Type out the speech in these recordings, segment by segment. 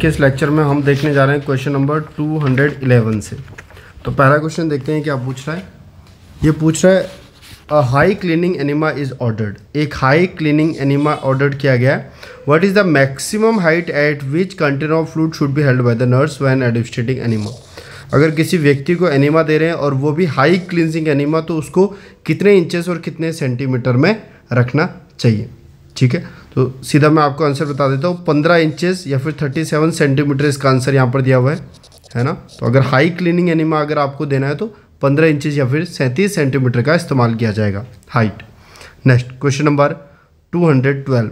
के इस लेक्चर में हम देखने जा रहे हैं क्वेश्चन नंबर 211 से तो पहला क्वेश्चन देखते हैं क्या पूछ रहा है ये पूछ रहा है a high cleaning enema is ordered एक हाई क्लीनिंग एनिमा ऑर्डर्ड किया गया what is the maximum height at which container of fluid should be held by the nurse when administering enema अगर किसी व्यक्ति को एनिमा दे रहे हैं और वो भी हाई क्लिनजिंग एनिमा तो उसको कितने इंचेस और कितने सेंटीमीटर में रखना चाहिए ठीक है तो सीधा मैं आपको आंसर बता देता हूँ पंद्रह इंचेस या फिर थर्टी सेवन सेंटीमीटर इसका आंसर यहाँ पर दिया हुआ है है ना तो अगर हाई क्लीनिंग एनिमा अगर आपको देना है तो पंद्रह इंचेस या फिर सैंतीस सेंटीमीटर का इस्तेमाल किया जाएगा height next question number two hundred twelve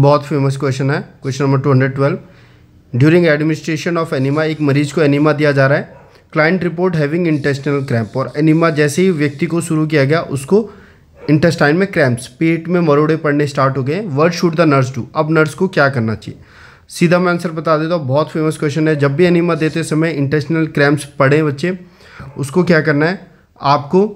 बहुत फेमस क्वेश्चन है question number two hundred twelve during administration of enema एक मरीज को एनिमा दिया जा रहा है client report having intestinal cramp और एनिमा जैसे ही व्यक्ति को शुरू किया गया उसको इंटेस्टाइन में क्रैम्प्स पेट में मरोड़े पड़ने स्टार्ट हो गए what should the nurse do अब नर्स को क्या करना चाहिए सीधा मैं आंसर बता देता हूँ बहुत फेमस क्वेश्चन है जब भी एनिमा देते समय इंटेस्टिनल क्रैम्प्स पड़े बच्चे उसको क्या करना है आपको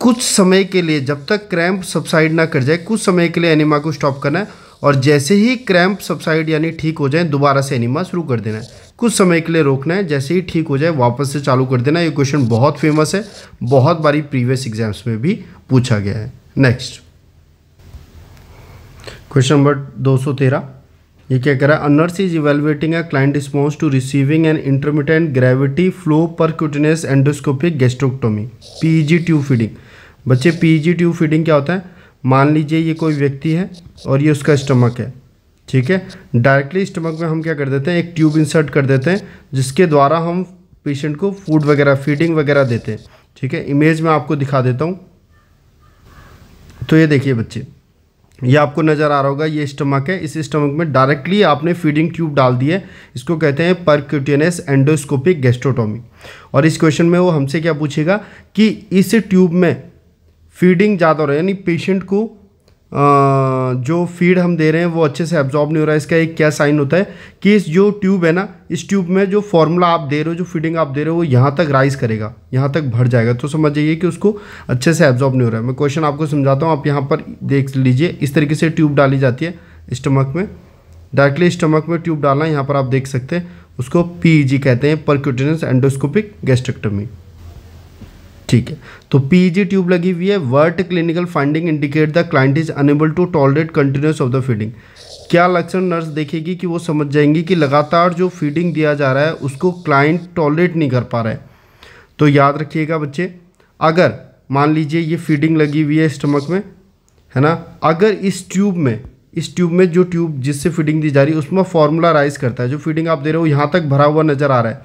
कुछ समय के लिए जब तक क्रैम्प सब्साइड ना कर जाए कुछ समय के लिए एनिमा को स्टॉप करना है और जैसे ही क्रैम्प सब्साइड यानी ठीक हो जाए दोबारा से एनिमा शुरू कर देना है कुछ समय के लिए रोकना है जैसे ही ठीक हो जाए वापस से चालू कर देना ये क्वेश्चन बहुत फेमस है बहुत बारी प्रीवियस एग्जाम्स में भी पूछा गया है नेक्स्ट क्वेश्चन नंबर 213 ये क्या कह रहा है a nurse is evaluating a client response to receiving an intermittent gravity flow percutaneous endoscopic gastrostomy PG tube feeding बच्चे पीजी ट्यूब फीडिंग क्या होता है मान लीजिए ये कोई व्यक्ति है और ये उसका स्टमक है ठीक है डायरेक्टली स्टमक में हम क्या कर देते हैं एक ट्यूब इंसर्ट कर देते हैं जिसके द्वारा हम पेशेंट को फूड वगैरह फीडिंग वगैरह देते हैं ठीक है इमेज में आपको दिखा देता हूँ तो ये देखिए बच्चे ये आपको नज़र आ रहा होगा ये स्टमक है इस स्टमक में डायरेक्टली आपने फीडिंग ट्यूब डाल दी है इसको कहते हैं परक्यूटेनस एंडोस्कोपिक गेस्ट्रोटोमी और इस क्वेश्चन में वो हमसे क्या पूछेगा कि इस ट्यूब में फीडिंग ज़्यादा हो रहा है यानी पेशेंट को जो फीड हम दे रहे हैं वो अच्छे से एब्जॉर्ब नहीं हो रहा है इसका एक क्या साइन होता है कि इस जो ट्यूब है ना इस ट्यूब में जो फॉर्मूला आप दे रहे हो जो फीडिंग आप दे रहे हो वो यहाँ तक राइज करेगा यहाँ तक भर जाएगा तो समझ जाइए कि उसको अच्छे से एब्जॉर्ब नहीं हो रहा है मैं क्वेश्चन आपको समझाता हूँ आप यहाँ पर देख लीजिए इस तरीके से ट्यूब डाली जाती है स्टमक में डायरेक्टली स्टमक में ट्यूब डालना यहाँ पर आप देख सकते हैं उसको पी e कहते हैं परक्यूटेनस एंडोस्कोपिक गैस्ट्रेक्टमी ठीक है तो पीजी ट्यूब e लगी हुई है what clinical finding indicate the client is unable to tolerate continuous of the feeding क्या लक्षण नर्स देखेगी कि वो समझ जाएंगी कि लगातार जो फीडिंग दिया जा रहा है उसको क्लाइंट टॉलरेट नहीं कर पा रहा है तो याद रखिएगा बच्चे अगर मान लीजिए ये फीडिंग लगी हुई है स्टमक में है ना अगर इस ट्यूब में इस ट्यूब में जो ट्यूब जिससे फीडिंग दी जा रही है उसमें फॉर्मूला राइज करता है जो फीडिंग आप दे रहे हो यहाँ तक भरा हुआ नज़र आ रहा है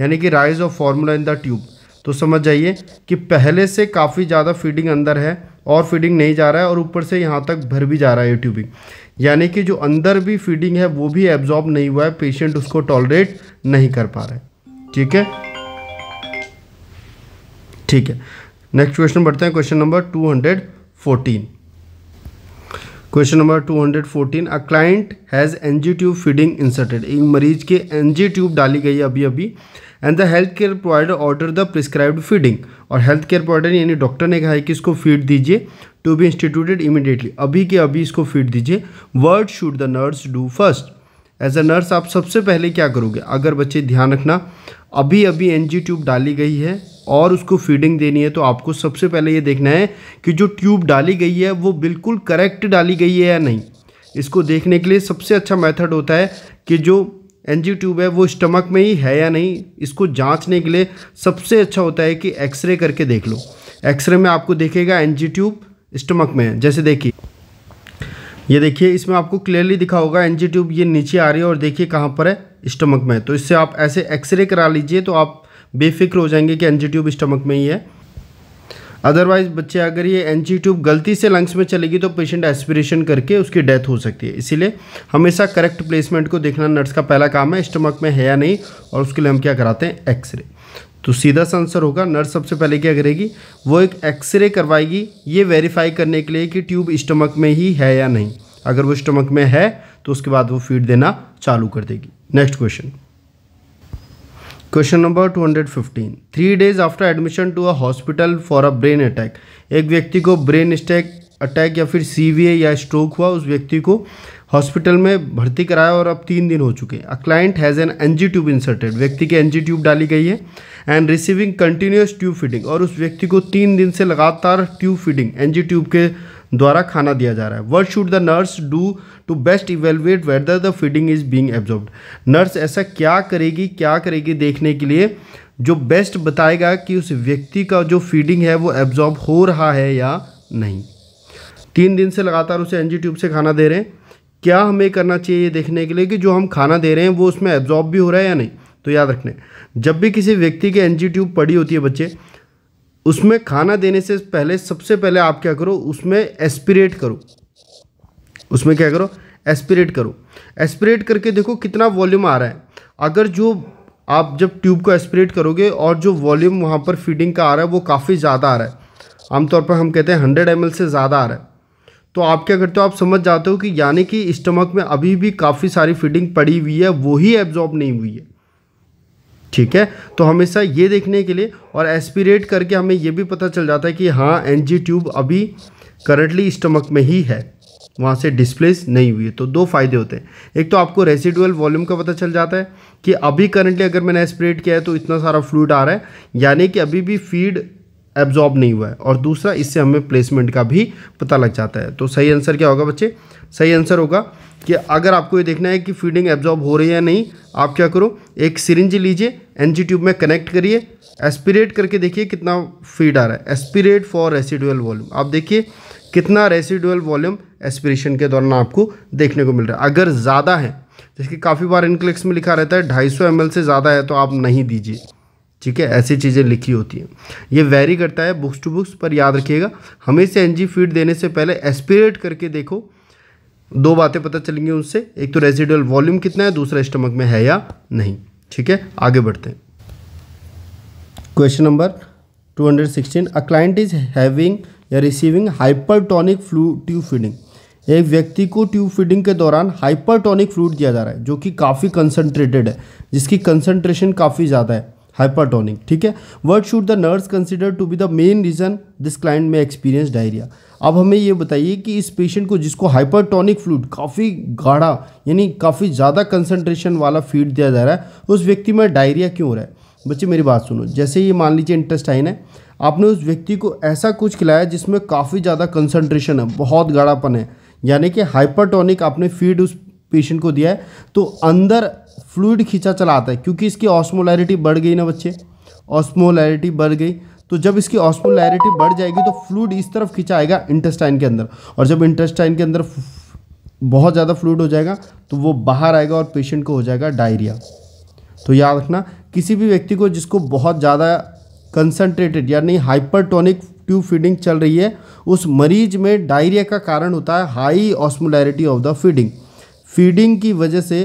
यानी कि rise of formula in the tube तो समझ जाइए कि पहले से काफ़ी ज़्यादा फीडिंग अंदर है और फीडिंग नहीं जा रहा है और ऊपर से यहाँ तक भर भी जा रहा है ट्यूबिंग यानी कि जो अंदर भी फीडिंग है वो भी एब्जॉर्ब नहीं हुआ है पेशेंट उसको टॉलरेट नहीं कर पा रहा है ठीक है ठीक है नेक्स्ट क्वेश्चन बढ़ते हैं question number 214 question number 214 a client has NG tube feeding inserted एक मरीज के एनजी ट्यूब डाली गई है अभी अभी and the health care provider order the prescribed feeding और हेल्थ केयर प्रोवाइडर यानी डॉक्टर ने कहा है कि इसको फीड दीजिए टू बी इंस्टीट्यूटेड इमिडिएटली अभी के अभी इसको फीड दीजिए what should the nurse do first as a nurse आप सबसे पहले क्या करोगे अगर बच्चे ध्यान रखना अभी अभी एन ट्यूब डाली गई है और उसको फीडिंग देनी है तो आपको सबसे पहले ये देखना है कि जो ट्यूब डाली गई है वो बिल्कुल करेक्ट डाली गई है या नहीं इसको देखने के लिए सबसे अच्छा मेथड होता है कि जो एनजी ट्यूब है वो स्टमक में ही है या नहीं इसको जांचने के लिए सबसे अच्छा होता है कि एक्सरे करके देख लो एक्सरे में आपको देखेगा एनजी ट्यूब स्टमक में है जैसे देखिए ये देखिए इसमें आपको क्लियरली दिखा होगा एनजी ट्यूब ये नीचे आ रही है और देखिए कहाँ पर है स्टमक में तो इससे आप ऐसे एक्सरे करा लीजिए तो आप बेफिक्र हो जाएंगे कि एनजी ट्यूब स्टमक में ही है अदरवाइज बच्चे अगर ये एन ट्यूब गलती से लंग्स में चलेगी तो पेशेंट एस्पिरेशन करके उसकी डेथ हो सकती है इसीलिए हमेशा करेक्ट प्लेसमेंट को देखना नर्स का पहला काम है स्टमक में है या नहीं और उसके लिए हम क्या कराते हैं एक्सरे तो सीधा सा आंसर होगा नर्स सबसे पहले क्या करेगी वो एक एक्सरे करवाएगी ये वेरीफाई करने के लिए कि ट्यूब स्टमक में ही है या नहीं अगर वो स्टमक में है तो उसके बाद वो फीड देना चालू कर देगी next question question number 215 three days after admission to a hospital for a brain attack एक व्यक्ति को ब्रेन स्टैक अटैक या फिर सी या स्ट्रोक हुआ उस व्यक्ति को हॉस्पिटल में भर्ती कराया और अब तीन दिन हो चुके हैं a client has an NG tube inserted व्यक्ति की एनजी ट्यूब डाली गई है and receiving continuous tube feeding और उस व्यक्ति को तीन दिन से लगातार ट्यूब फीडिंग एनजी ट्यूब के द्वारा खाना दिया जा रहा है what should the nurse do to best evaluate whether the feeding is being absorb nurse ऐसा क्या करेगी क्या करेगी देखने के लिए जो बेस्ट बताएगा कि उस व्यक्ति का जो फीडिंग है वो एब्जॉर्ब हो रहा है या नहीं तीन दिन से लगातार उसे एनजी ट्यूब से खाना दे रहे हैं क्या हमें करना चाहिए ये देखने के लिए कि जो हम खाना दे रहे हैं वो उसमें एब्जॉर्ब भी हो रहा है या नहीं तो याद रखने जब भी किसी व्यक्ति के एनजी ट्यूब पड़ी होती है बच्चे उसमें खाना देने से पहले सबसे पहले आप क्या करो उसमें एस्पिरेट करो उसमें क्या करो एस्पिरेट करो एस्पिरेट करके देखो कितना वॉल्यूम आ रहा है अगर जो आप जब ट्यूब को एस्पिरेट करोगे और जो वॉल्यूम वहाँ पर फीडिंग का आ रहा है वो काफ़ी ज़्यादा आ रहा है आमतौर पर हम कहते हैं हंड्रेड एम से ज़्यादा आ रहा है तो आप क्या करते हो आप समझ जाते हो कि यानी कि स्टमक में अभी भी काफ़ी सारी फीडिंग पड़ी हुई है वो ही एब्जॉर्ब नहीं हुई है ठीक है तो हमेशा ये देखने के लिए और एस्पिरेट करके हमें ये भी पता चल जाता है कि हाँ एन ट्यूब अभी करंटली स्टमक में ही है वहाँ से डिस्प्लेस नहीं हुई है तो दो फायदे होते हैं एक तो आपको रेसिडुअल वॉल्यूम का पता चल जाता है कि अभी करंटली अगर मैंने एस्पिरेट किया है तो इतना सारा फ्लूड आ रहा है यानी कि अभी भी फीड एब्जॉर्ब नहीं हुआ है और दूसरा इससे हमें प्लेसमेंट का भी पता लग जाता है तो सही आंसर क्या होगा बच्चे सही आंसर होगा कि अगर आपको ये देखना है कि फीडिंग एब्जॉर्ब हो रही है या नहीं आप क्या करो एक सिरिंज लीजिए एन ट्यूब में कनेक्ट करिए एस्पिरेट करके देखिए कितना फीड आ रहा है एस्पिरेट फॉर रेसिडुअल वॉल्यूम आप देखिए कितना रेसिडुअल वॉल्यूम एस्पिरेशन के दौरान आपको देखने को मिल रहा है अगर ज़्यादा है जैसे काफ़ी बार इनक्लिक्स में लिखा रहता है ढाई सौ से ज़्यादा है तो आप नहीं दीजिए ठीक है ऐसी चीज़ें लिखी होती हैं ये वेरी करता है बुक्स टू बुक्स पर याद रखिएगा हमेशा एन जी फीड देने से पहले एस्पिरेट करके देखो दो बातें पता चलेंगी उनसे एक तो रेजिडुअल वॉल्यूम कितना है दूसरा स्टमक में है या नहीं ठीक है आगे बढ़ते हैं question number 216 a client is having या receiving hypertonic flu tube feeding एक व्यक्ति को ट्यूब फीडिंग के दौरान हाइपरटोनिक फ्लूड दिया जा रहा है जो कि काफ़ी कंसनट्रेटेड है जिसकी कंसनट्रेशन काफ़ी ज़्यादा है हाइपरटोनिक ठीक है what should the nurse consider to be the main reason this client में एक्सपीरियंस डायरिया अब हमें ये बताइए कि इस पेशेंट को जिसको हाइपरटोनिक फ्लूड काफ़ी गाढ़ा यानी काफ़ी ज़्यादा कंसनट्रेशन वाला फीड दिया जा रहा है उस व्यक्ति में डायरिया क्यों हो रहा है बच्चे मेरी बात सुनो जैसे ये मान लीजिए इंटेस्टाइन है आपने उस व्यक्ति को ऐसा कुछ खिलाया जिसमें काफ़ी ज़्यादा कंसनट्रेशन है बहुत गाढ़ापन है यानी कि हाइपरटोनिक आपने फीड उस पेशेंट को दिया है तो अंदर फ्लूड खींचा चला आता है क्योंकि इसकी ऑस्मोलैरिटी बढ़ गई ना बच्चे ऑस्मोलैरिटी बढ़ गई तो जब इसकी ऑस्मोलैरिटी बढ़ जाएगी तो फ्लूड इस तरफ खींचा आएगा इंटेस्टाइन के अंदर और जब इंटेस्टाइन के अंदर बहुत ज़्यादा फ्लूड हो जाएगा तो वो बाहर आएगा और पेशेंट को हो जाएगा डायरिया तो याद रखना किसी भी व्यक्ति को जिसको बहुत ज़्यादा कंसनट्रेटेड यानी हाइपरटोनिक ट्यूब फीडिंग चल रही है उस मरीज में डायरिया का कारण होता है high osmolarity of the feeding feeding की वजह से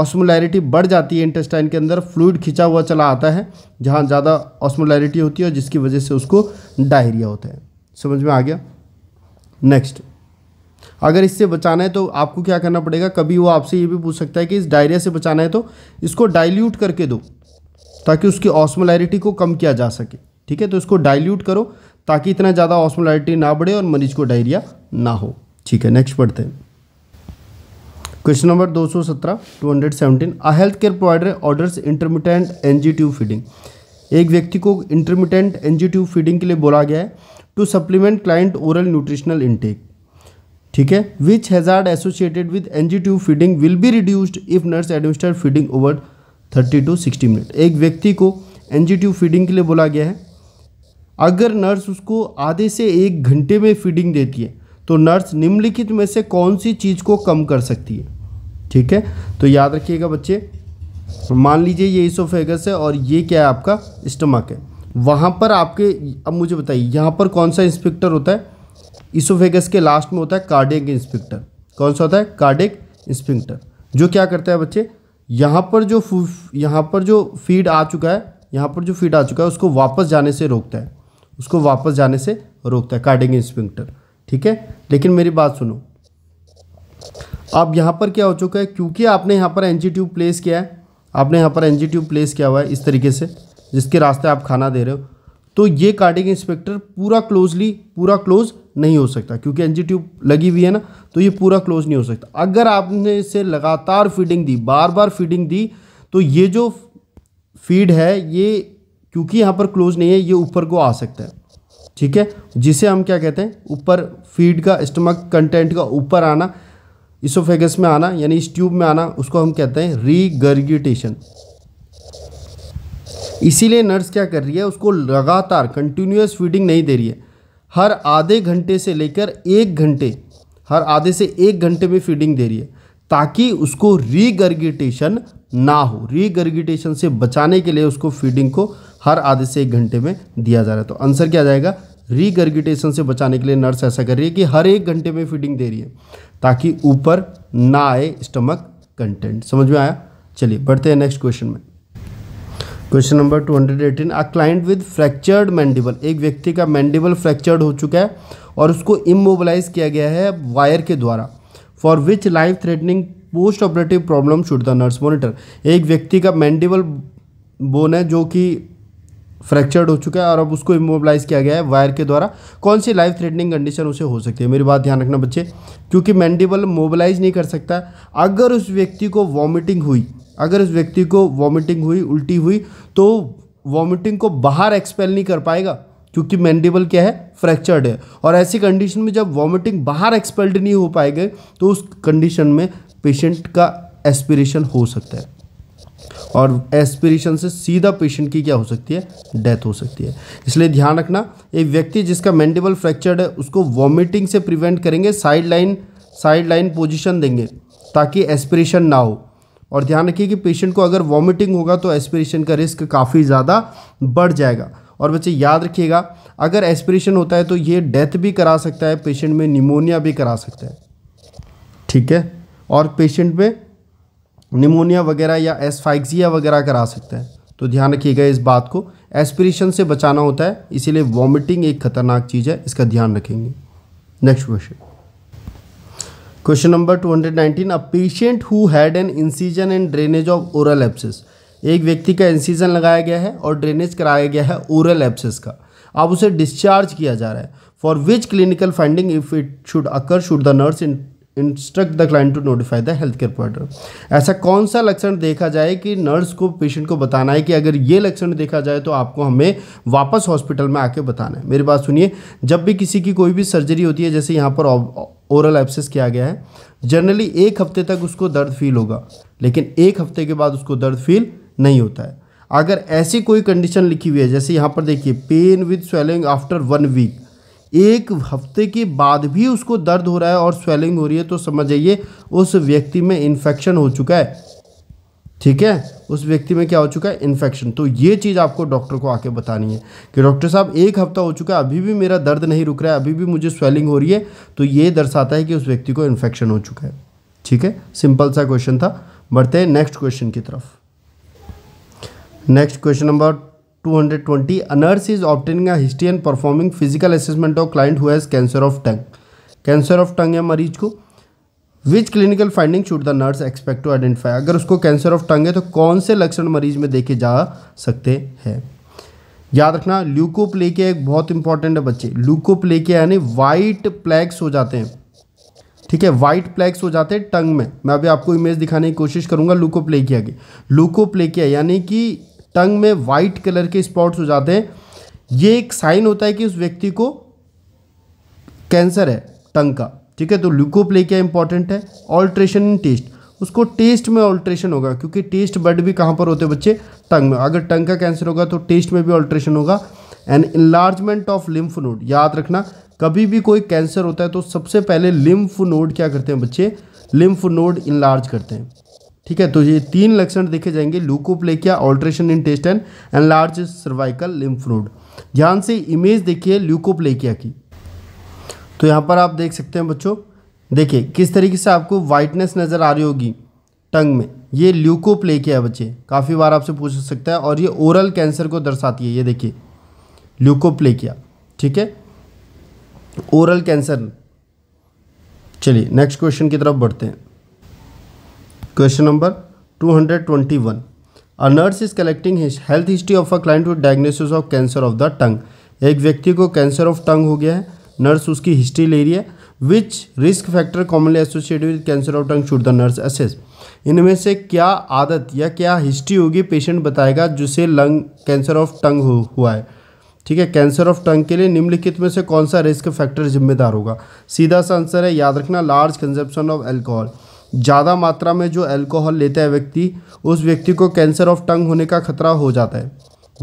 ऑस्मोलैरिटी बढ़ जाती है इंटेस्टाइन के अंदर फ्लूड खिंचा हुआ चला आता है जहाँ ज़्यादा ऑस्मोलैरिटी होती है और जिसकी वजह से उसको डायरिया होता है समझ में आ गया नेक्स्ट अगर इससे बचाना है तो आपको क्या करना पड़ेगा कभी वो आपसे ये भी पूछ सकता है कि इस डायरिया से बचाना है तो इसको डाइल्यूट करके दो ताकि उसकी ऑस्मोलैरिटी को कम किया जा सके ठीक है तो इसको डाइल्यूट करो ताकि इतना ज़्यादा ऑस्मोलैरिटी ना बढ़े और मरीज को डायरिया ना हो ठीक है नेक्स्ट पढ़ते हैं question number 217 217 a health care provider orders intermittent NG tube feeding एक व्यक्ति को इंटरमीडियंट एनजी ट्यूब फीडिंग के लिए बोला गया है to supplement client oral nutritional intake ठीक है which hazard associated with NG tube feeding will be reduced if nurse administer feeding over thirty to sixty minute एक व्यक्ति को एनजी ट्यूब फीडिंग के लिए बोला गया है अगर नर्स उसको आधे से एक घंटे में फीडिंग देती है तो नर्स निम्नलिखित में से कौन सी चीज़ को कम कर सकती है ठीक है तो याद रखिएगा बच्चे मान लीजिए ये इसोफेगस है और ये क्या है आपका स्टमक है वहाँ पर आपके अब मुझे बताइए यहाँ पर कौन सा इंस्पेक्टर होता है इसोफेगस के लास्ट में होता है कार्डिक इंस्पेक्टर कौन सा होता है कार्डिक इंस्पेक्टर जो क्या करता है बच्चे यहाँ पर जो यहाँ पर जो फीड आ चुका है यहाँ पर जो फीड आ चुका है उसको वापस जाने से रोकता है उसको वापस जाने से रोकता है कार्डिक इंस्पेक्टर ठीक है लेकिन मेरी बात सुनो अब यहाँ पर क्या हो चुका है क्योंकि आपने यहाँ पर एन ट्यूब प्लेस किया है आपने यहाँ पर एन ट्यूब प्लेस किया हुआ है इस तरीके से जिसके रास्ते आप खाना दे रहे हो तो ये कार्डिक इंस्पेक्टर पूरा क्लोजली पूरा क्लोज नहीं हो सकता क्योंकि एन ट्यूब लगी हुई है ना तो ये पूरा क्लोज नहीं हो सकता अगर आपने इसे लगातार फीडिंग दी बार बार फीडिंग दी तो ये जो फीड है ये क्योंकि यहाँ पर क्लोज नहीं है ये ऊपर को आ सकता है ठीक है जिसे हम क्या कहते हैं ऊपर फीड का स्टमक कंटेंट का ऊपर आना इसोफेगस में आना यानी इस ट्यूब में आना उसको हम कहते हैं रीगर्गिटेशन इसीलिए नर्स क्या कर रही है उसको लगातार कंटिन्यूस फीडिंग नहीं दे रही है हर आधे घंटे से लेकर एक घंटे हर आधे से एक घंटे में फीडिंग दे रही है ताकि उसको रीगर्गिटेशन ना हो रीगर्गिटेशन से बचाने के लिए उसको फीडिंग को हर आधे से एक घंटे में दिया जा रहा है तो आंसर क्या जाएगा रीगर्गिटेशन से बचाने के लिए नर्स ऐसा कर रही है कि हर एक घंटे में फीडिंग दे रही है ताकि ऊपर ना आए स्टमक कंटेंट समझ में आया चलिए बढ़ते हैं नेक्स्ट क्वेश्चन में question number two hundred eighteen a client with fractured mandible एक व्यक्ति का मैंडिबल फ्रैक्चर्ड हो चुका है और उसको इमोबलाइज किया गया है वायर के द्वारा for which life threatening post operative problem should the nurse monitor एक व्यक्ति का मैंडिबल बोन है जो कि फ्रैक्चर्ड हो चुका है और अब उसको इमोबलाइज किया गया है वायर के द्वारा कौन सी लाइफ थ्रेटनिंग कंडीशन उसे हो सकती है मेरी बात ध्यान रखना बच्चे क्योंकि मैंडिबल मोबलाइज नहीं कर सकता अगर उस व्यक्ति को वॉमिटिंग हुई अगर उस व्यक्ति को वॉमिटिंग हुई उल्टी हुई तो वॉमिटिंग को बाहर एक्सपेल नहीं कर पाएगा क्योंकि मैंडिबल क्या है फ्रैक्चर्ड है और ऐसी कंडीशन में जब वॉमिटिंग बाहर एक्सपेल्ड नहीं हो पाएगी तो उस कंडीशन में पेशेंट का एस्पिरेशन हो सकता है और एस्पिरेशन से सीधा पेशेंट की क्या हो सकती है डेथ हो सकती है इसलिए ध्यान रखना एक व्यक्ति जिसका मैंडिबल फ्रैक्चर्ड है उसको वॉमिटिंग से प्रिवेंट करेंगे side line side line position देंगे ताकि एस्पिरेशन ना हो और ध्यान रखिए कि पेशेंट को अगर वॉमिटिंग होगा तो एस्पिरेशन का रिस्क काफ़ी ज़्यादा बढ़ जाएगा और बच्चे याद रखिएगा अगर एस्पिरेशन होता है तो ये डेथ भी करा सकता है पेशेंट में निमोनिया भी करा सकता है ठीक है और पेशेंट में निमोनिया वगैरह या एसफाइक्सिया वगैरह करा सकता है तो ध्यान रखिएगा इस बात को एस्पिरेशन से बचाना होता है इसीलिए वॉमिटिंग एक खतरनाक चीज़ है इसका ध्यान रखेंगे next question question number two hundred nineteen a patient who had an incision and drainage of oral abscess एक व्यक्ति का इंसीजन लगाया गया है और ड्रेनेज कराया गया है ओरल एप्सिस का अब उसे डिस्चार्ज किया जा रहा है for which clinical finding if it should occur should the nurse in instruct the client to notify the health care provider ऐसा कौन सा लक्षण देखा जाए कि नर्स को पेशेंट को बताना है कि अगर ये लक्षण देखा जाए तो आपको हमें वापस हॉस्पिटल में आके बताना है मेरी बात सुनिए जब भी किसी की कोई भी सर्जरी होती है जैसे यहाँ पर ओरल एब्सेस किया गया है जनरली एक हफ्ते तक उसको दर्द फील होगा लेकिन एक हफ्ते के बाद उसको दर्द फील नहीं होता है अगर ऐसी कोई कंडीशन लिखी हुई है जैसे यहाँ पर देखिए pain with swelling after one week एक हफ्ते के बाद भी उसको दर्द हो रहा है और स्वेलिंग हो रही है तो समझ जाइए उस व्यक्ति में इन्फेक्शन हो चुका है ठीक है उस व्यक्ति में क्या हो चुका है इन्फेक्शन तो ये चीज़ आपको डॉक्टर को आके बतानी है कि डॉक्टर साहब एक हफ्ता हो चुका है अभी भी मेरा दर्द नहीं रुक रहा है अभी भी मुझे स्वेलिंग हो रही है तो ये दर्शाता है कि उस व्यक्ति को इन्फेक्शन हो चुका है ठीक है सिंपल सा क्वेश्चन था बढ़ते हैं नेक्स्ट क्वेश्चन की तरफ next question number 220 a nurse is obtaining a history and performing physical assessment of client who has cancer of tongue cancer of tongue है मरीज ko which clinical finding should the nurse expect to identify agar usko cancer of tongue hai to kaun se lakshan मरीज mein dekhe ja sakte hai याद रखना leukoplakia एक बहुत important है बच्चे leukoplakia यानी वाइट प्लैक्स हो जाते हैं ठीक है वाइट प्लैक्स हो जाते हैं टंग में मैं अभी आपको इमेज दिखाने की कोशिश करूंगा लूकोप्लेकिया की लूकोप्लेकिया यानी कि टंग में वाइट कलर के स्पॉट्स हो जाते हैं ये एक साइन होता है कि उस व्यक्ति को कैंसर है टंग का ठीक है तो ल्यूकोप्लेकिया इंपॉर्टेंट है ऑल्ट्रेशन इन टेस्ट उसको टेस्ट में ऑल्ट्रेशन होगा क्योंकि टेस्ट बड भी कहाँ पर होते हैं बच्चे टंग में अगर टंग का कैंसर होगा तो टेस्ट में भी ऑल्ट्रेशन होगा and enlargement of lymph node याद रखना कभी भी कोई कैंसर होता है तो सबसे पहले लिम्फ नोड क्या करते हैं बच्चे लिम्फ नोड इन्लार्ज करते हैं ठीक है तो ये तीन लक्षण देखे जाएंगे leukoplakia alteration in taste and large cervical lymph फ्रूड ध्यान से इमेज देखिए ल्यूकोप्लेकिया की तो यहाँ पर आप देख सकते हैं बच्चों देखिए किस तरीके से आपको वाइटनेस नज़र आ रही होगी टंग में ये ल्यूकोप्लेकिया है बच्चे काफ़ी बार आपसे पूछ सकता है और ये ओरल कैंसर को दर्शाती है ये देखिए ल्यूकोप्लेकिया ठीक है ओरल कैंसर चलिए नेक्स्ट क्वेश्चन की तरफ बढ़ते हैं question number 221 a nurse is collecting health history of a client with diagnosis of cancer of the tongue एक व्यक्ति को कैंसर ऑफ टंग हो गया है नर्स उसकी हिस्ट्री ले रही है which risk factor commonly associated with cancer of tongue should the nurse assess इनमें से क्या आदत या क्या हिस्ट्री होगी पेशेंट बताएगा जिसे लंग कैंसर ऑफ टंग हुआ है ठीक है कैंसर ऑफ टंग के लिए निम्नलिखित में से कौन सा रिस्क फैक्टर जिम्मेदार होगा सीधा सा आंसर है याद रखना लार्ज कंजप्शन ऑफ एल्कोहल ज़्यादा मात्रा में जो अल्कोहल लेता है व्यक्ति उस व्यक्ति को कैंसर ऑफ टंग होने का खतरा हो जाता है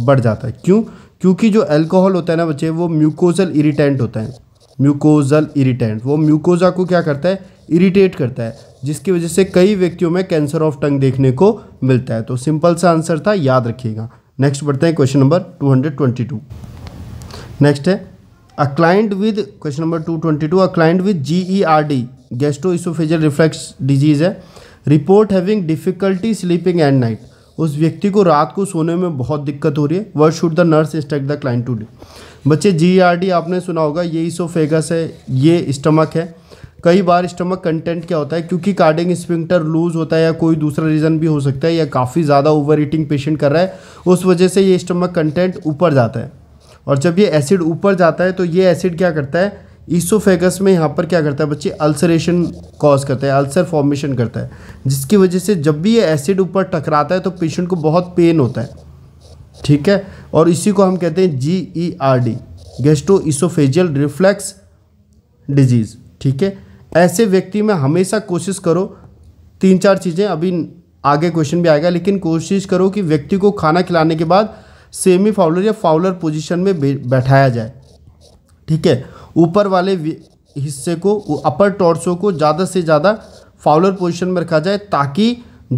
बढ़ जाता है क्यों क्योंकि जो अल्कोहल होता है ना बच्चे वो म्यूकोजल इरिटेंट होता है म्यूकोजल इरिटेंट वो म्यूकोजा को क्या करता है इरिटेट करता है जिसकी वजह से कई व्यक्तियों में कैंसर ऑफ टंग देखने को मिलता है तो सिंपल सा आंसर था याद रखिएगा नेक्स्ट बढ़ते हैं क्वेश्चन नंबर टू नेक्स्ट है a client with question number 222 a client with G E R D gastro oesophageal reflux disease है report having difficulty sleeping at night उस व्यक्ति को रात को सोने में बहुत दिक्कत हो रही है what should the nurse instruct the client to do बच्चे जी e आपने सुना होगा ये इसोफेगस है ये स्टमक है कई बार स्टमक कंटेंट क्या होता है क्योंकि कार्डिंग स्पिंक्टर लूज होता है या कोई दूसरा रीज़न भी हो सकता है या काफ़ी ज़्यादा ओवर ईटिंग पेशेंट कर रहा है उस वजह से ये स्टमक कंटेंट ऊपर जाता है और जब ये एसिड ऊपर जाता है तो ये एसिड क्या करता है ईसोफेगस में यहाँ पर क्या करता है बच्चे अल्सरेशन कॉज करता है अल्सर फॉर्मेशन करता है जिसकी वजह से जब भी ये एसिड ऊपर टकराता है तो पेशेंट को बहुत पेन होता है ठीक है और इसी को हम कहते हैं G E R D gastro oesophageal reflux disease ठीक है ऐसे व्यक्ति में हमेशा कोशिश करो तीन चार चीज़ें अभी आगे क्वेश्चन भी आएगा लेकिन कोशिश करो कि व्यक्ति को खाना खिलाने के बाद सेमी फाउलर या फाउलर पोजिशन में बैठाया जाए ठीक है ऊपर वाले हिस्से को अपर टॉर्सो को ज़्यादा से ज़्यादा फाउलर पोजिशन में रखा जाए ताकि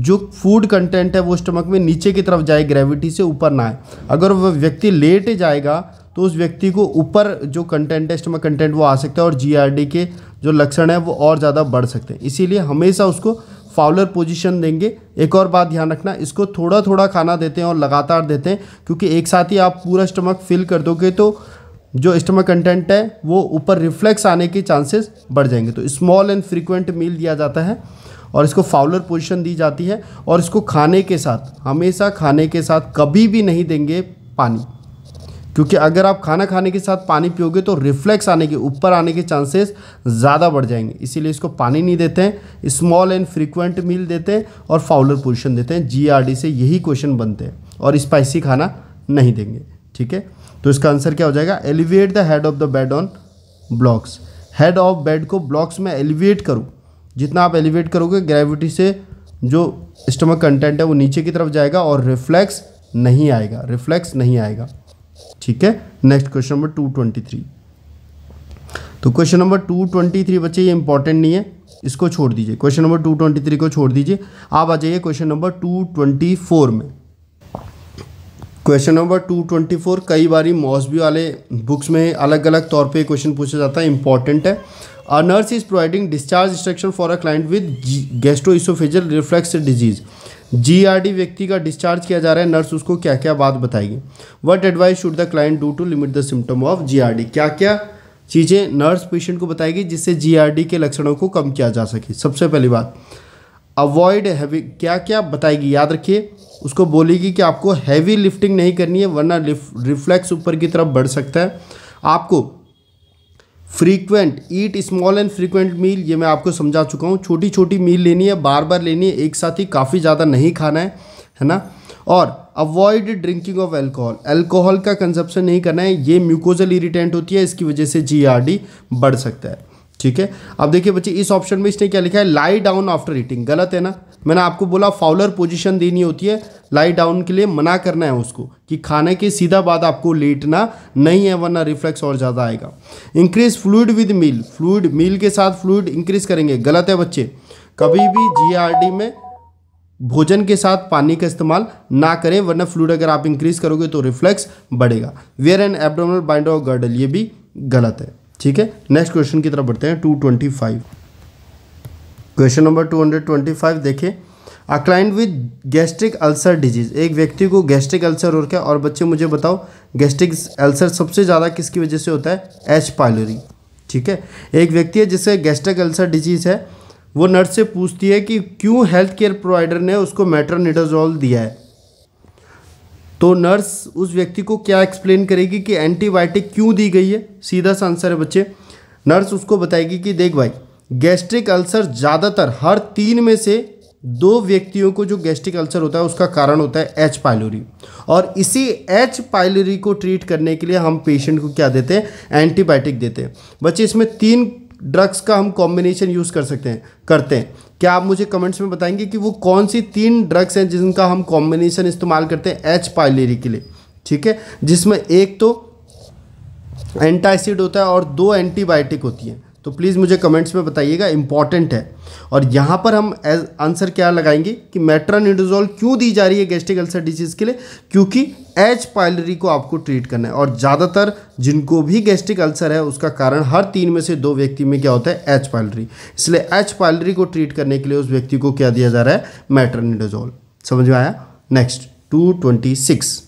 जो फूड कंटेंट है वो स्टमक में नीचे की तरफ जाए ग्रेविटी से ऊपर ना आए अगर वह व्यक्ति लेट जाएगा तो उस व्यक्ति को ऊपर जो कंटेंट है स्टमक कंटेंट वो आ सकता है और जीआरडी के जो लक्षण है वो और ज़्यादा बढ़ सकते हैं इसीलिए हमेशा उसको फाउलर पोजीशन देंगे एक और बात ध्यान रखना इसको थोड़ा थोड़ा खाना देते हैं और लगातार देते हैं क्योंकि एक साथ ही आप पूरा स्टमक फिल कर दोगे तो जो स्टमक कंटेंट है वो ऊपर रिफ्लेक्स आने के चांसेस बढ़ जाएंगे तो स्मॉल एंड फ्रीक्वेंट मील दिया जाता है और इसको फाउलर पोजीशन दी जाती है और इसको खाने के साथ हमेशा खाने के साथ कभी भी नहीं देंगे पानी क्योंकि अगर आप खाना खाने के साथ पानी पियोगे तो रिफ्लेक्स आने के ऊपर आने के चांसेस ज़्यादा बढ़ जाएंगे इसीलिए इसको पानी नहीं देते हैं स्मॉल एंड फ्रीक्वेंट मील देते हैं और फाउलर पोजिशन देते हैं जी से यही क्वेश्चन बनते हैं और स्पाइसी खाना नहीं देंगे ठीक है तो इसका आंसर क्या हो जाएगा elevate the head of the bed on blocks head of bed को ब्लॉक्स में एलिवेट करो जितना आप एलिवेट करोगे ग्रेविटी से जो स्टमक कंटेंट है वो नीचे की तरफ जाएगा और रिफ्लेक्स नहीं आएगा रिफ्लेक्स नहीं आएगा ठीक है next question number two twenty three तो question number two twenty three बच्चे ये इंपॉर्टेंट नहीं है इसको छोड़ दीजिए question number two twenty three को छोड़ दीजिए आप आ जाइए question number two twenty four में question number two twenty four कई बारी मॉसबी वाले बुक्स में अलग अलग तौर पे क्वेश्चन पूछा जाता है इंपॉर्टेंट है a nurse is providing discharge instruction for a client with gastro oesophageal reflux disease GERD व्यक्ति का डिस्चार्ज किया जा रहा है नर्स उसको क्या क्या बात बताएगी what advice should the client do to limit the symptom of G क्या क्या चीज़ें नर्स पेशेंट को बताएगी जिससे जी के लक्षणों को कम किया जा सके सबसे पहली बात अवॉइड हैविंग क्या क्या बताएगी याद रखिए उसको बोलेगी कि आपको हैवी लिफ्टिंग नहीं करनी है वरना रिफ्लेक्स ऊपर की तरफ बढ़ सकता है आपको frequent eat small and frequent meal ये मैं आपको समझा चुका हूँ छोटी छोटी मील लेनी है बार बार लेनी है एक साथ ही काफ़ी ज़्यादा नहीं खाना है है ना और avoid drinking of alcohol alcohol का कंजप्शन नहीं करना है ये म्यूकोजल इरिटेंट होती है इसकी वजह से जी बढ़ सकता है ठीक है अब देखिए बच्चे इस ऑप्शन में इसने क्या लिखा है लाई डाउन आफ्टर ईटिंग गलत है ना मैंने आपको बोला फाउलर पोजीशन देनी होती है लाई डाउन के लिए मना करना है उसको कि खाने के सीधा बाद आपको लेटना नहीं है वरना रिफ्लेक्स और ज़्यादा आएगा increase fluid with meal fluid meal के साथ फ्लूड इंक्रीज करेंगे गलत है बच्चे कभी भी जी में भोजन के साथ पानी का इस्तेमाल ना करें वरना फ्लूड अगर आप इंक्रीज करोगे तो रिफ्लेक्स बढ़ेगा wear and abdominal bind of girdle ये भी गलत है ठीक है नेक्स्ट क्वेश्चन की तरफ बढ़ते हैं two twenty five question number two hundred twenty five देखिए a client with gastric ulcer disease एक व्यक्ति को गैस्ट्रिक अल्सर और क्या और बच्चे मुझे बताओ गैस्ट्रिक अल्सर सबसे ज़्यादा किसकी वजह से होता है एच पायलोरी ठीक है एक व्यक्ति है जिसे गैस्ट्रिक अल्सर डिजीज़ है वो नर्स से पूछती है कि क्यों हेल्थ केयर प्रोवाइडर ने उसको मेट्रोनिडाजोल दिया है तो नर्स उस व्यक्ति को क्या एक्सप्लेन करेगी कि एंटीबायोटिक क्यों दी गई है सीधा सा आंसर है बच्चे नर्स उसको बताएगी कि देख भाई गैस्ट्रिक अल्सर ज़्यादातर हर तीन में से दो व्यक्तियों को जो गैस्ट्रिक अल्सर होता है उसका कारण होता है एच पाइलोरी और इसी एच पाइलोरी को ट्रीट करने के लिए हम पेशेंट को क्या देते हैं एंटीबायोटिक देते हैं बच्चे इसमें तीन ड्रग्स का हम कॉम्बिनेशन यूज़ कर सकते हैं करते हैं क्या आप मुझे कमेंट्स में बताएंगे कि वो कौन सी तीन ड्रग्स हैं जिनका हम कॉम्बिनेशन इस्तेमाल करते हैं एच पाइलेरी के लिए ठीक है जिसमें एक तो एंटासिड होता है और दो एंटीबायोटिक होती हैं तो प्लीज़ मुझे कमेंट्स में बताइएगा इंपॉर्टेंट है और यहाँ पर हम एज आंसर क्या लगाएंगे कि मेट्रानिडोजोल क्यों दी जा रही है गैस्ट्रिक अल्सर डिजीज़ के लिए क्योंकि एच पाइलरी को आपको ट्रीट करना है और ज़्यादातर जिनको भी गैस्ट्रिक अल्सर है उसका कारण हर तीन में से दो व्यक्ति में क्या होता है एच पाइलरी इसलिए एच पाइलरी को ट्रीट करने के लिए उस व्यक्ति को क्या दिया जा रहा है मेट्रानिडोजोल समझ में आया next two twenty six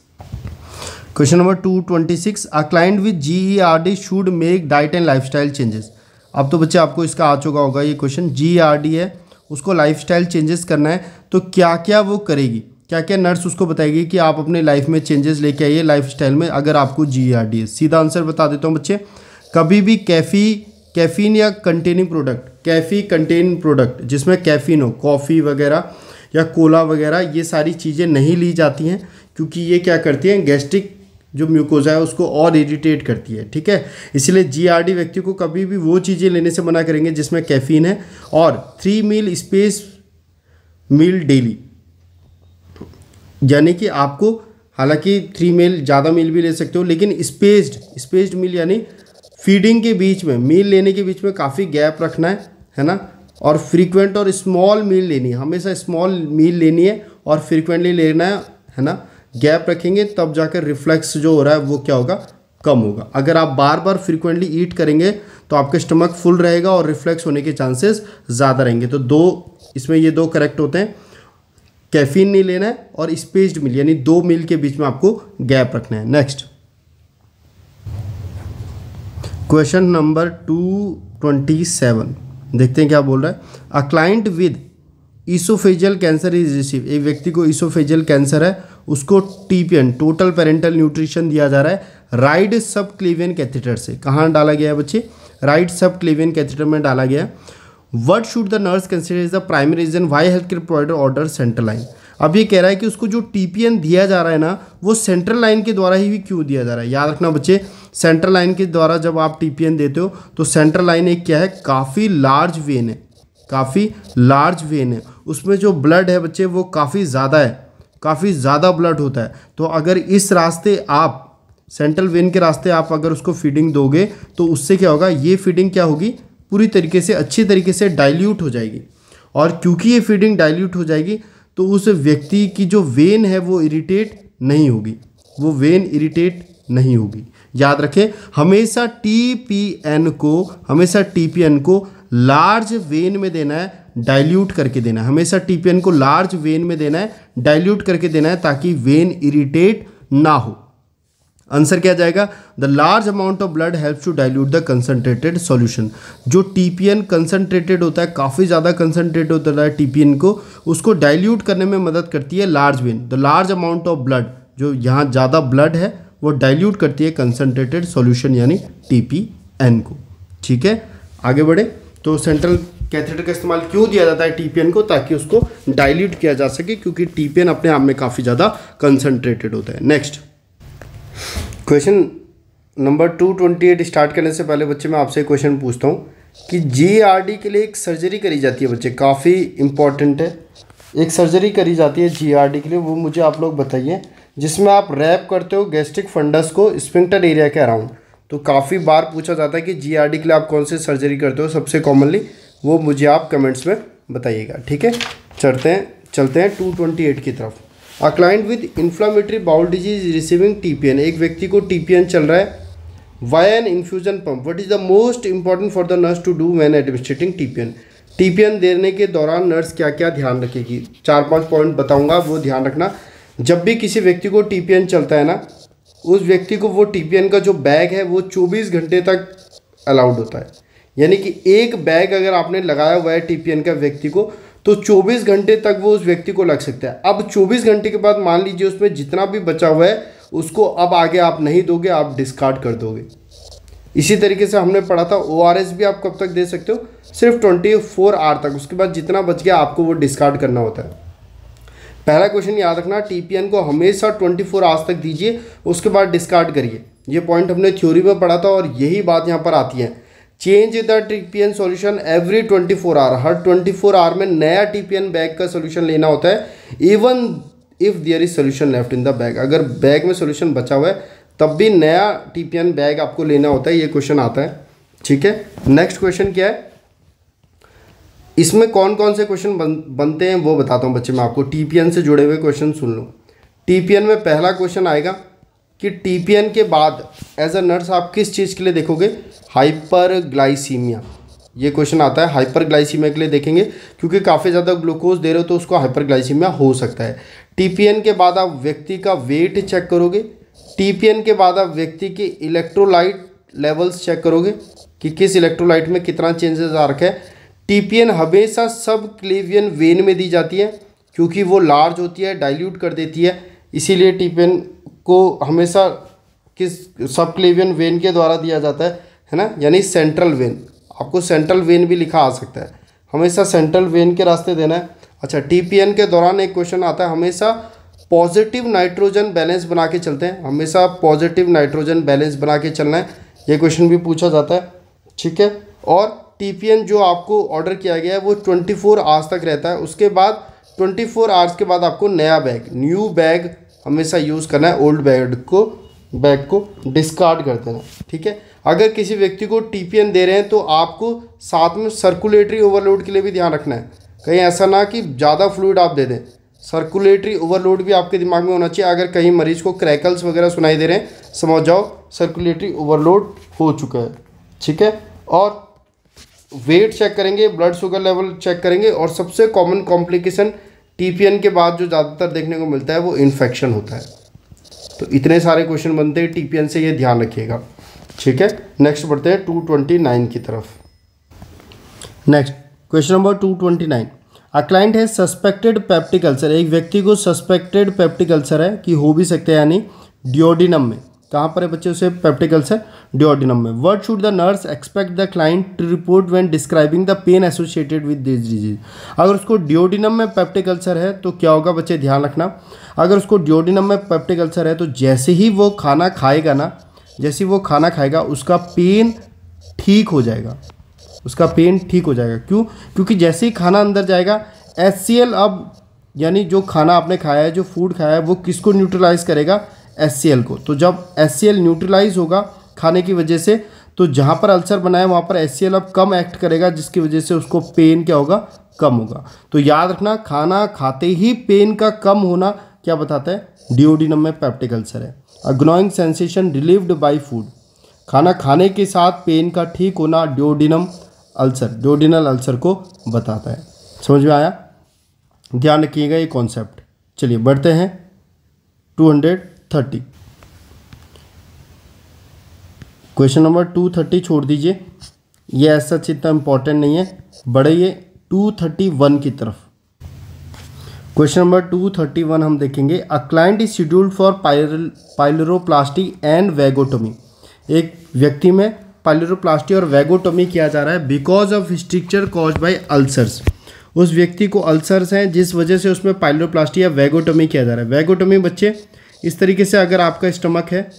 question number two twenty six a client with G E R D should make diet and lifestyle changes अब तो बच्चे आपको इसका आ चुका होगा ये क्वेश्चन जी आर डी है उसको लाइफस्टाइल चेंजेस करना है तो क्या क्या वो करेगी क्या क्या नर्स उसको बताएगी कि आप अपने लाइफ में चेंजेस लेके आइए लाइफस्टाइल में अगर आपको जी आर डी है सीधा आंसर बता देता हूँ बच्चे कभी भी कैफ़ी कैफ़ीन या containing product caffeine contain product जिसमें कैफ़ीन हो कॉफ़ी वगैरह या कोला वगैरह ये सारी चीज़ें नहीं ली जाती हैं क्योंकि ये क्या करती हैं गैस्ट्रिक जो म्यूकोजा है उसको और इरिटेट करती है ठीक है इसलिए जीआरडी व्यक्ति को कभी भी वो चीज़ें लेने से मना करेंगे जिसमें कैफीन है और three meal space meal daily यानी कि आपको हालांकि थ्री मील ज़्यादा मील भी ले सकते हो लेकिन स्पेस्ड स्पेस्ड मील यानी फीडिंग के बीच में मील लेने के बीच में काफ़ी गैप रखना है है ना और फ्रीक्वेंट और स्मॉल मील लेनी है हमेशा स्मॉल मील लेनी है और फ्रीक्वेंटली लेना है है ना गैप रखेंगे तब जाकर रिफ्लेक्स जो हो रहा है वो क्या होगा कम होगा अगर आप बार बार फ्रिक्वेंटली ईट करेंगे तो आपका स्टमक फुल रहेगा और रिफ्लेक्स होने के चांसेस ज़्यादा रहेंगे तो दो इसमें ये दो करेक्ट होते हैं कैफीन नहीं लेना है और स्पेस्ड मिल यानी दो मील के बीच में आपको गैप रखना है next question number two twenty seven देखते हैं क्या बोल रहा है a client with oesophageal cancer is receive एक व्यक्ति को ईसोफेजियल कैंसर है उसको टीपीएन टोटल पेरेंटल न्यूट्रिशन दिया जा रहा है राइट सब क्लीवियन कैथेटर से कहाँ डाला गया है बच्चे राइट सब क्लीवियन कैथेटर में डाला गया what should the nurse consider is the primary reason why health care provider order central line अब ये कह रहा है कि उसको जो टीपीएन दिया जा रहा है ना वो सेंट्रल लाइन के द्वारा ही क्यों दिया जा रहा है याद रखना बच्चे सेंट्रल लाइन के द्वारा जब आप टीपीएन देते हो तो सेंट्रल लाइन एक क्या है काफ़ी लार्ज वेन है काफ़ी लार्ज वेन है उसमें जो ब्लड है बच्चे वो काफ़ी ज़्यादा है काफ़ी ज़्यादा ब्लड होता है तो अगर इस रास्ते आप सेंट्रल वेन के रास्ते आप अगर उसको फीडिंग दोगे तो उससे क्या होगा ये फीडिंग क्या होगी पूरी तरीके से अच्छे तरीके से डाइल्यूट हो जाएगी और क्योंकि ये फीडिंग डाइल्यूट हो जाएगी तो उस व्यक्ति की जो वेन है वो इरिटेट नहीं होगी वो वेन इरिटेट नहीं होगी याद रखें हमेशा टी पी एन को हमेशा टी पी एन को लार्ज वेन में देना है डाइल्यूट करके देना है हमेशा टीपीएन को लार्ज वेन में देना है डाइल्यूट करके देना है ताकि वेन इरिटेट ना हो आंसर क्या जाएगा the large amount of blood help to dilute the concentrated solution जो टीपीएन कंसनट्रेटेड होता है काफ़ी ज़्यादा कंसनट्रेट होता है टीपीएन को उसको डाइल्यूट करने में मदद करती है large vein the large amount of blood जो यहाँ ज़्यादा ब्लड है वो डाइल्यूट करती है कंसनट्रेटेड सोल्यूशन यानी टी को ठीक है आगे बढ़े तो सेंट्रल कैथेटर का इस्तेमाल क्यों दिया जाता है टीपीएन को ताकि उसको डाइल्यूट किया जा सके क्योंकि टीपीएन अपने आप में काफ़ी ज़्यादा कंसनट्रेटेड होता है next question number two twenty eight start करने से पहले बच्चे मैं आपसे क्वेश्चन पूछता हूँ कि जीआरडी e के लिए एक सर्जरी करी जाती है बच्चे काफ़ी इंपॉर्टेंट है एक सर्जरी करी जाती है जी e के लिए वो मुझे आप लोग बताइए जिसमें आप रैप करते हो गैस्ट्रिक फंडस को स्पिंटर एरिया के अराउंड तो काफ़ी बार पूछा जाता है कि जीआरडी e के लिए आप कौन सी सर्जरी करते हो सबसे कॉमनली वो मुझे आप कमेंट्स में बताइएगा ठीक है चलते हैं चलते हैं टू ट्वेंटी एट की तरफ a client with inflammatory bowel disease receiving TPN एक व्यक्ति को टीपीएन चल रहा है via an infusion pump what is the most important for the nurse to do when administrating TPN TPN देने के दौरान नर्स क्या क्या ध्यान रखेगी चार पाँच पॉइंट बताऊँगा वो ध्यान रखना जब भी किसी व्यक्ति को एन चलता है ना उस व्यक्ति को वो एन का जो बैग है वो चौबीस घंटे तक अलाउड होता है यानी कि एक बैग अगर आपने लगाया हुआ है टीपीएन का व्यक्ति को तो 24 घंटे तक वो उस व्यक्ति को लग सकता है अब 24 घंटे के बाद मान लीजिए उसमें जितना भी बचा हुआ है उसको अब आगे आप नहीं दोगे आप डिस्कार्ड कर दोगे इसी तरीके से हमने पढ़ा था ओ भी आप कब तक दे सकते हो सिर्फ ट्वेंटी फोर आवर तक उसके बाद जितना बच गया आपको वो डिस्कार्ड करना होता है पहला क्वेश्चन याद रखना टी को हमेशा ट्वेंटी फोर आवर्स तक दीजिए उसके बाद डिस्कार्ड करिए ये पॉइंट हमने थ्योरी में पढ़ा था और यही बात यहाँ पर आती है change the TPN solution every 24 hour हर 24 आवर में नया टीपीएन बैग का सॉल्यूशन लेना होता है even if there is solution left in the bag अगर बैग में सॉल्यूशन बचा हुआ है तब भी नया टीपीएन बैग आपको लेना होता है ये क्वेश्चन आता है ठीक है नेक्स्ट क्वेश्चन क्या है इसमें कौन कौन से क्वेश्चन बन, बनते हैं वो बताता हूँ बच्चे मैं आपको टीपीएन से जुड़े हुए क्वेश्चन सुन लो टीपीएन में पहला क्वेश्चन आएगा कि टीपीएन के बाद एज अ नर्स आप किस चीज़ के लिए देखोगे हाइपरग्लाइसीमिया ये क्वेश्चन आता है हाइपरग्लाइसीमिया के लिए देखेंगे क्योंकि काफ़ी ज़्यादा ग्लूकोज दे रहे हो तो उसको हाइपरग्लाइसीमिया हो सकता है टीपीएन के बाद आप व्यक्ति का वेट चेक करोगे टीपीएन के बाद आप व्यक्ति के इलेक्ट्रोलाइट लेवल्स चेक करोगे कि किस इलेक्ट्रोलाइट में कितना चेंजेस आ रखा है टीपीएन हमेशा सब क्लेवियन वेन में दी जाती है क्योंकि वो लार्ज होती है डाइल्यूट कर देती है इसीलिए टी को हमेशा किस सब क्लेवियन वेन के द्वारा दिया जाता है है ना यानी सेंट्रल वेन आपको सेंट्रल वेन भी लिखा आ सकता है हमेशा सेंट्रल वेन के रास्ते देना है अच्छा टी के दौरान एक क्वेश्चन आता है हमेशा पॉजिटिव नाइट्रोजन बैलेंस बना के चलते हैं हमेशा पॉजिटिव नाइट्रोजन बैलेंस बना के चलना है ये क्वेश्चन भी पूछा जाता है ठीक है और टी जो आपको ऑर्डर किया गया है वो ट्वेंटी फोर आवर्स तक रहता है उसके बाद ट्वेंटी फोर आवर्स के बाद आपको नया बैग न्यू बैग हमेशा यूज़ करना है ओल्ड बैग को बैग को डिस्कार्ड कर देना ठीक है अगर किसी व्यक्ति को टी दे रहे हैं तो आपको साथ में सर्कुलेटरी ओवरलोड के लिए भी ध्यान रखना है कहीं ऐसा ना कि ज़्यादा फ्लूड आप दे दें सर्कुलेटरी ओवरलोड भी आपके दिमाग में होना चाहिए अगर कहीं मरीज को क्रैकल्स वगैरह सुनाई दे रहे हैं समझ जाओ सर्कुलेटरी ओवरलोड हो चुका है ठीक है और वेट चेक करेंगे ब्लड शुगर लेवल चेक करेंगे और सबसे कॉमन कॉम्प्लिकेशन टीपीएन के बाद जो ज़्यादातर देखने को मिलता है वो इन्फेक्शन होता है तो इतने सारे क्वेश्चन बनते हैं टीपीएन से ये ध्यान रखिएगा ठीक है नेक्स्ट बढ़ते हैं टू ट्वेंटी नाइन की तरफ next question number two twenty nine a client है सस्पेक्टेड पेप्टिक अल्सर एक व्यक्ति को सस्पेक्टेड पेप्टिक अल्सर है कि हो भी सकते हैं यानी डिओडिनम में कहाँ पर है बच्चे उसे पेप्टिक अल्सर डिओडिनम में what should the nurse expect the client to report when describing the pain associated with this disease अगर उसको डिओडिनम में पेप्टिक अल्सर है तो क्या होगा बच्चे ध्यान रखना अगर उसको डिओडिनम में पेप्टिक अल्सर है तो जैसे ही वो खाना खाएगा ना जैसे वो खाना खाएगा उसका पेन ठीक हो जाएगा उसका पेन ठीक हो जाएगा क्यों क्योंकि जैसे ही खाना अंदर जाएगा एस अब यानी जो खाना आपने खाया है जो फूड खाया है वो किसको न्यूट्रलाइज करेगा एस को तो जब एस न्यूट्रलाइज होगा खाने की वजह से तो जहाँ पर अल्सर बनाए वहाँ पर एस अब कम एक्ट करेगा जिसकी वजह से उसको पेन क्या होगा कम होगा तो याद रखना खाना खाते ही पेन का कम होना क्या बताता है डिओडिनम में पैप्टिक अल्सर है a gnawing sensation relieved by food खाना खाने के साथ पेन का ठीक होना ड्योडिनम अल्सर ड्योडिनल अल्सर को बताता है समझ में आया ध्यान रखिएगा ये कॉन्सेप्ट चलिए बढ़ते हैं two hundred thirty question number two thirty छोड़ दीजिए ये ऐसा इतना इम्पॉर्टेंट नहीं है बढ़िए टू थर्टी वन की तरफ question number two thirty one हम देखेंगे a client is scheduled for pyloroplasty and vagotomy एक व्यक्ति में पायलरोप्लास्टी और वेगोटोमी किया जा रहा है because of stricture cause by ulcers उस व्यक्ति को अल्सर्स हैं जिस वजह से उसमें पायलरोप्लास्टी या वेगोटोमी किया जा रहा है वेगोटोमी बच्चे इस तरीके से अगर आपका स्टमक है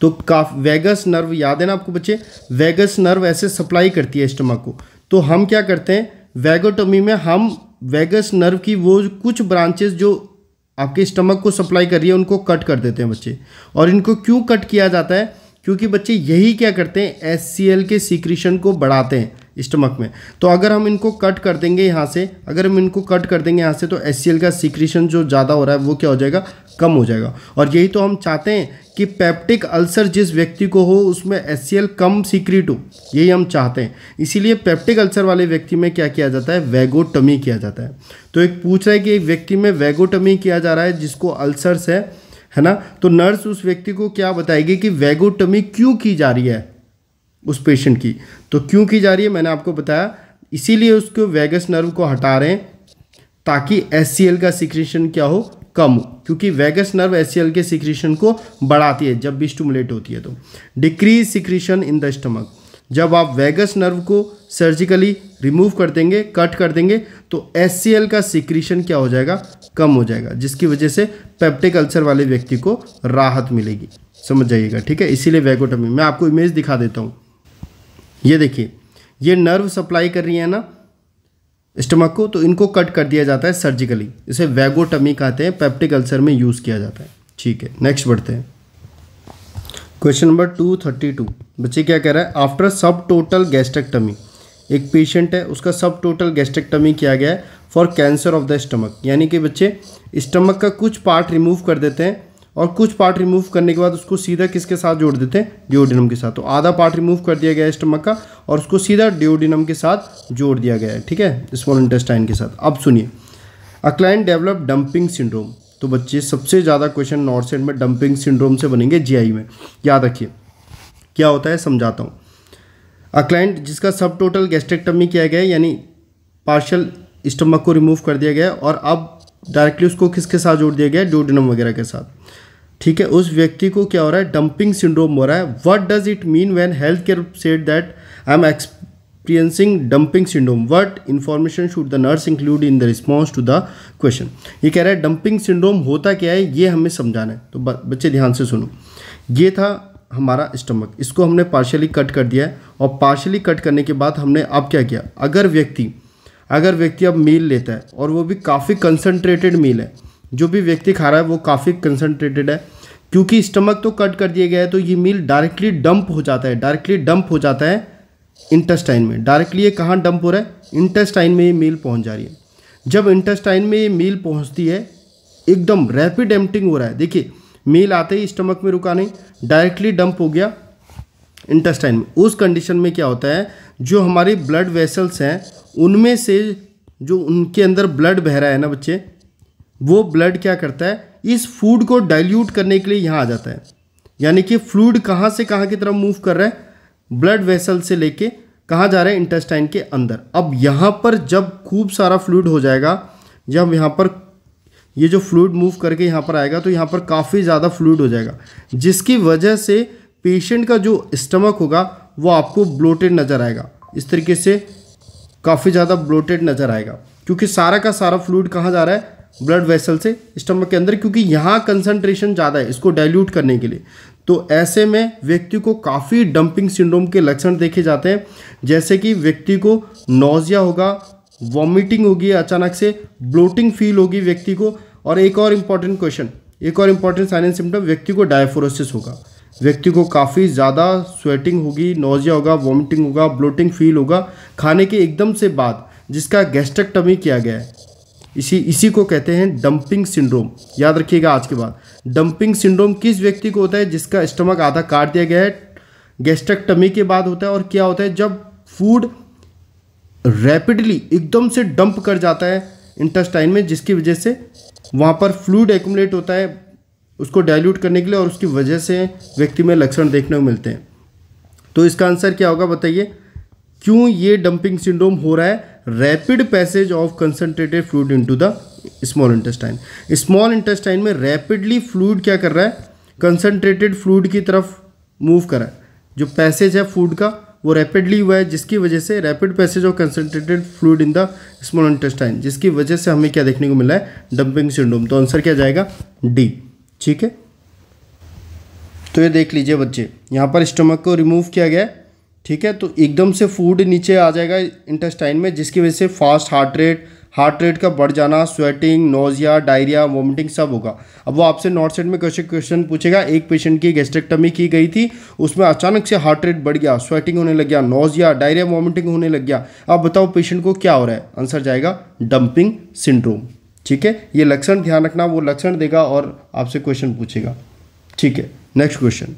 तो काफ वेगस नर्व याद है ना आपको बच्चे वेगस नर्व ऐसे सप्लाई करती है स्टमक को तो हम क्या करते हैं वेगोटोमी में हम वेगस नर्व की वो कुछ ब्रांचेस जो आपके स्टमक को सप्लाई कर रही है उनको कट कर देते हैं बच्चे और इनको क्यों कट किया जाता है क्योंकि बच्चे यही क्या करते हैं एस के सीक्रेशन को बढ़ाते हैं स्टमक में तो अगर हम इनको कट कर देंगे यहाँ से अगर हम इनको कट कर देंगे यहाँ से तो एस का सिक्रीशन जो ज़्यादा हो रहा है वो क्या हो जाएगा कम हो जाएगा और यही तो हम चाहते हैं कि पेप्टिक अल्सर जिस व्यक्ति को हो उसमें एस कम सीक्रेट हो यही हम चाहते हैं इसीलिए पेप्टिक अल्सर वाले व्यक्ति में क्या किया जाता है वैगोटमी किया जाता है तो एक पूछ रहा है कि एक व्यक्ति में वैगोटमी किया जा रहा है जिसको अल्सर्स है है ना तो नर्स उस व्यक्ति को क्या बताएगी कि वैगोटमी क्यों की जा रही है उस पेशेंट की तो क्यों की जा रही है मैंने आपको बताया इसीलिए उसको वेगस नर्व को हटा रहे हैं ताकि एस का सिक्रेशन क्या हो कम हो क्योंकि वेगस नर्व एस के सिक्रीशन को बढ़ाती है जब भी स्टूमुलेट होती है तो decrease secretion in the stomach जब आप वेगस नर्व को सर्जिकली रिमूव कर देंगे कट कर देंगे तो एस का सिक्रीशन क्या हो जाएगा कम हो जाएगा जिसकी वजह से पेप्टिक अल्सर वाले व्यक्ति को राहत मिलेगी समझ जाइएगा ठीक है इसीलिए वेगोटमी मैं आपको इमेज दिखा देता हूँ ये देखिए ये नर्व सप्लाई कर रही है ना स्टमक को तो इनको कट कर दिया जाता है सर्जिकली इसे वैगोटमी कहते हैं पेप्टिक अल्सर में यूज़ किया जाता है ठीक है नेक्स्ट बढ़ते हैं question number two thirty two बच्चे क्या कह रहा है आफ्टर सब टोटल गैस्ट्रेक्टमी एक पेशेंट है उसका सब टोटल गैस्ट्रेक्टमी किया गया है for cancer of the stomach यानी कि बच्चे स्टमक का कुछ पार्ट रिमूव कर देते हैं और कुछ पार्ट रिमूव करने के बाद उसको सीधा किसके साथ जोड़ देते हैं डिओडिनम के साथ तो आधा पार्ट रिमूव कर दिया गया स्टमक का और उसको सीधा डिओडिनम के साथ जोड़ दिया गया है ठीक है स्मॉल इंटेस्टाइन के साथ अब सुनिए a client develop dumping syndrome तो बच्चे सबसे ज़्यादा क्वेश्चन नॉर्थ साइड में डंपिंग सिंड्रोम से बनेंगे जी में याद रखिए क्या होता है समझाता हूँ अ क्लाइंट जिसका सब टोटल गैस्ट्रेक्टमी किया गया है यानी पार्शल स्टमक को रिमूव कर दिया गया और अब डायरेक्टली उसको किसके साथ जोड़ दिया गया डोडिनम वगैरह के साथ ठीक है उस व्यक्ति को क्या हो रहा है डंपिंग सिंड्रोम हो रहा है what does it mean when health care set that I am experiencing dumping syndrome what information should the nurse include in the response to the question ये कह रहा है डंपिंग सिंड्रोम होता क्या है ये हमें समझाना है तो बच्चे ध्यान से सुनो ये था हमारा स्टमक इसको हमने पार्शली कट कर दिया है और पार्शली कट करने के बाद हमने अब क्या किया अगर व्यक्ति अगर व्यक्ति अब मील लेता है और वो भी काफ़ी कंसनट्रेटेड मील है जो भी व्यक्ति खा रहा है वो काफ़ी कंसनट्रेटेड है क्योंकि स्टमक तो कट कर दिया गया है तो ये मील डायरेक्टली डंप हो जाता है डायरेक्टली डंप हो जाता है इंटेस्टाइन में डायरेक्टली ये कहाँ डंप हो रहा है इंटेस्टाइन में ये मील पहुँच जा रही है जब इंटेस्टाइन में ये मील पहुँचती है एकदम रैपिड एम्पटिंग हो रहा है देखिए मील आते ही स्टमक में रुका नहीं डायरेक्टली डंप हो गया इंटेस्टाइन में उस कंडीशन में क्या होता है जो हमारे ब्लड वेसल्स हैं उनमें से जो उनके अंदर ब्लड बह रहा है ना बच्चे वो ब्लड क्या करता है इस फूड को डाइल्यूट करने के लिए यहाँ आ जाता है यानी कि फ्लूड कहाँ से कहाँ की तरफ मूव कर रहा है ब्लड वेसल से लेके कहाँ जा रहा है इंटेस्टाइन के अंदर अब यहाँ पर जब खूब सारा फ्लूड हो जाएगा जब यहाँ पर ये जो फ्लूड मूव करके यहाँ पर आएगा तो यहाँ पर काफ़ी ज़्यादा फ्लूड हो जाएगा जिसकी वजह से पेशेंट का जो स्टमक होगा वो आपको ब्लोटेड नज़र आएगा इस तरीके से काफ़ी ज़्यादा ब्लोटेड नज़र आएगा क्योंकि सारा का सारा फ्लूड कहाँ जा रहा है ब्लड वेसल से स्टमक के अंदर क्योंकि यहाँ कंसंट्रेशन ज़्यादा है इसको डाइल्यूट करने के लिए तो ऐसे में व्यक्ति को काफ़ी डंपिंग सिंड्रोम के लक्षण देखे जाते हैं जैसे कि व्यक्ति को नोजिया होगा वॉमिटिंग होगी अचानक से ब्लोटिंग फील होगी व्यक्ति को और एक और इम्पॉर्टेंट क्वेश्चन एक और इम्पॉर्टेंट साइन एंड सिम्टम व्यक्ति को डायफोरोसिस होगा व्यक्ति को काफ़ी ज़्यादा स्वेटिंग होगी नोजिया होगा वॉमिटिंग होगा ब्लोटिंग फील होगा खाने के एकदम से बाद जिसका गैस्ट्रेक्टमी किया गया है इसी इसी को कहते हैं डंपिंग सिंड्रोम याद रखिएगा आज के बाद डंपिंग सिंड्रोम किस व्यक्ति को होता है जिसका स्टमक आधा काट दिया गया है गैस्ट्रक्टमी के बाद होता है और क्या होता है जब फूड रैपिडली एकदम से डंप कर जाता है इंटेस्टाइन में जिसकी वजह से वहाँ पर फ्लूड एकमुलेट होता है उसको डायल्यूट करने के लिए और उसकी वजह से व्यक्ति में लक्षण देखने को मिलते हैं तो इसका आंसर क्या होगा बताइए क्यों ये डंपिंग सिंड्रोम हो रहा है rapid passage of concentrated fluid into the small intestine small intestine में रैपिडली फ्लूड क्या कर रहा है कंसनट्रेटेड फ्लूड की तरफ मूव कर रहा है जो पैसेज है फूड का वो रैपिडली हुआ है जिसकी वजह से rapid passage of concentrated fluid in the small intestine जिसकी वजह से हमें क्या देखने को मिला है डंपिंग सिंड्रोम तो आंसर क्या जाएगा डी ठीक है तो ये देख लीजिए बच्चे यहाँ पर स्टमक को रिमूव किया गया है ठीक है तो एकदम से फूड नीचे आ जाएगा इंटेस्टाइन में जिसकी वजह से fast heart rate heart rate का बढ़ जाना स्वेटिंग नोजिया डायरिया वोमिटिंग सब होगा अब वो आपसे नॉर्थ साइड में क्वेश्चन क्वेश्चन पूछेगा एक पेशेंट की गेस्ट्रेक्टमी की गई थी उसमें अचानक से हार्ट रेट बढ़ गया स्वेटिंग होने लग गया नोजिया डायरिया वोमिटिंग होने लग गया अब बताओ पेशेंट को क्या हो रहा है आंसर जाएगा डंपिंग सिंड्रोम ठीक है ये लक्षण ध्यान रखना वो लक्षण देगा और आपसे क्वेश्चन पूछेगा ठीक है नेक्स्ट क्वेश्चन